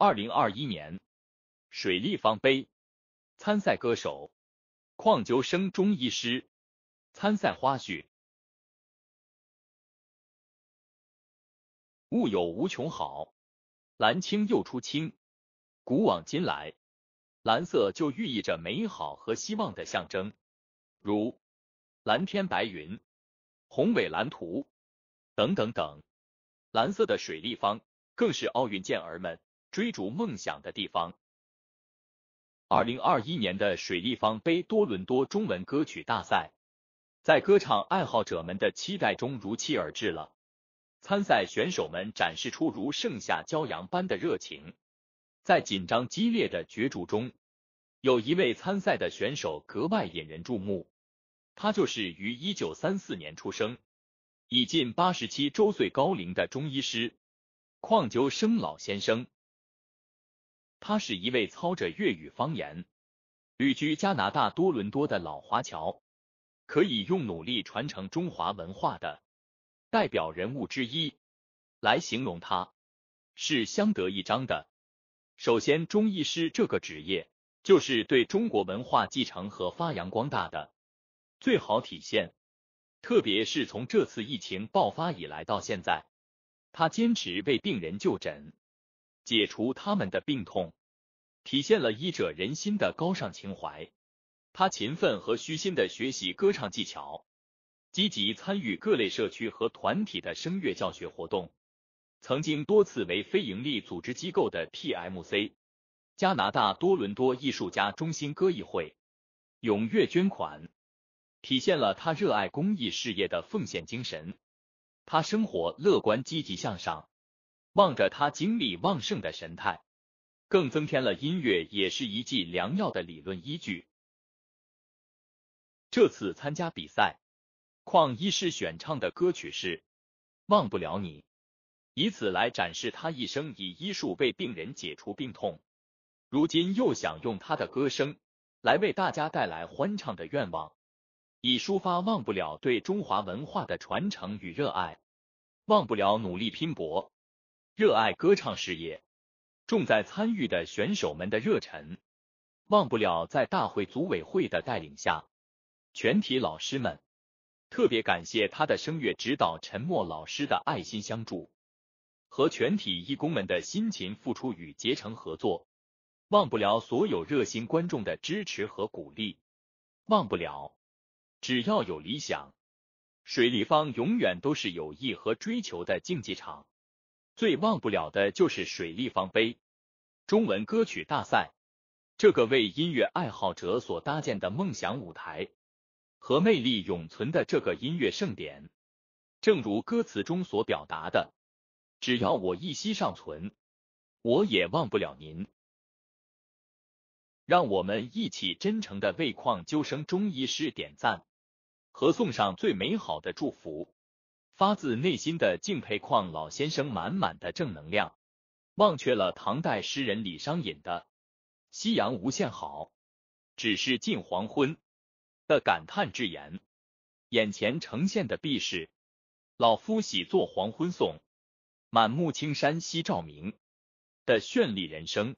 二零二一年水立方杯参赛歌手矿球生中医师参赛花絮。物有无穷好，蓝青又出青。古往今来，蓝色就寓意着美好和希望的象征，如蓝天白云、宏伟蓝图等等等。蓝色的水立方更是奥运健儿们。追逐梦想的地方。二零二一年的水立方杯多伦多中文歌曲大赛，在歌唱爱好者们的期待中如期而至了。参赛选手们展示出如盛夏骄阳般的热情，在紧张激烈的角逐中，有一位参赛的选手格外引人注目，他就是于一九三四年出生，已近八十七周岁高龄的中医师邝九生老先生。他是一位操着粤语方言、旅居加拿大多伦多的老华侨，可以用努力传承中华文化的代表人物之一来形容他，是相得益彰的。首先，中医师这个职业就是对中国文化继承和发扬光大的最好体现，特别是从这次疫情爆发以来到现在，他坚持为病人就诊。解除他们的病痛，体现了医者仁心的高尚情怀。他勤奋和虚心的学习歌唱技巧，积极参与各类社区和团体的声乐教学活动，曾经多次为非营利组织机构的 PMC 加拿大多伦多艺术家中心歌艺会踊跃捐款，体现了他热爱公益事业的奉献精神。他生活乐观积极向上。望着他精力旺盛的神态，更增添了音乐也是一剂良药的理论依据。这次参加比赛，邝医师选唱的歌曲是《忘不了你》，以此来展示他一生以医术为病人解除病痛，如今又想用他的歌声来为大家带来欢唱的愿望，以抒发忘不了对中华文化的传承与热爱，忘不了努力拼搏。热爱歌唱事业、重在参与的选手们的热忱，忘不了在大会组委会的带领下，全体老师们特别感谢他的声乐指导陈默老师的爱心相助和全体义工们的辛勤付出与竭诚合作，忘不了所有热心观众的支持和鼓励，忘不了只要有理想，水立方永远都是有意和追求的竞技场。最忘不了的就是水立方杯中文歌曲大赛，这个为音乐爱好者所搭建的梦想舞台和魅力永存的这个音乐盛典，正如歌词中所表达的，只要我一息尚存，我也忘不了您。让我们一起真诚的为矿鸠生中医师点赞和送上最美好的祝福。发自内心的敬佩邝老先生满满的正能量，忘却了唐代诗人李商隐的“夕阳无限好，只是近黄昏”的感叹之言。眼前呈现的必是“老夫喜作黄昏颂，满目青山夕照明”的绚丽人生。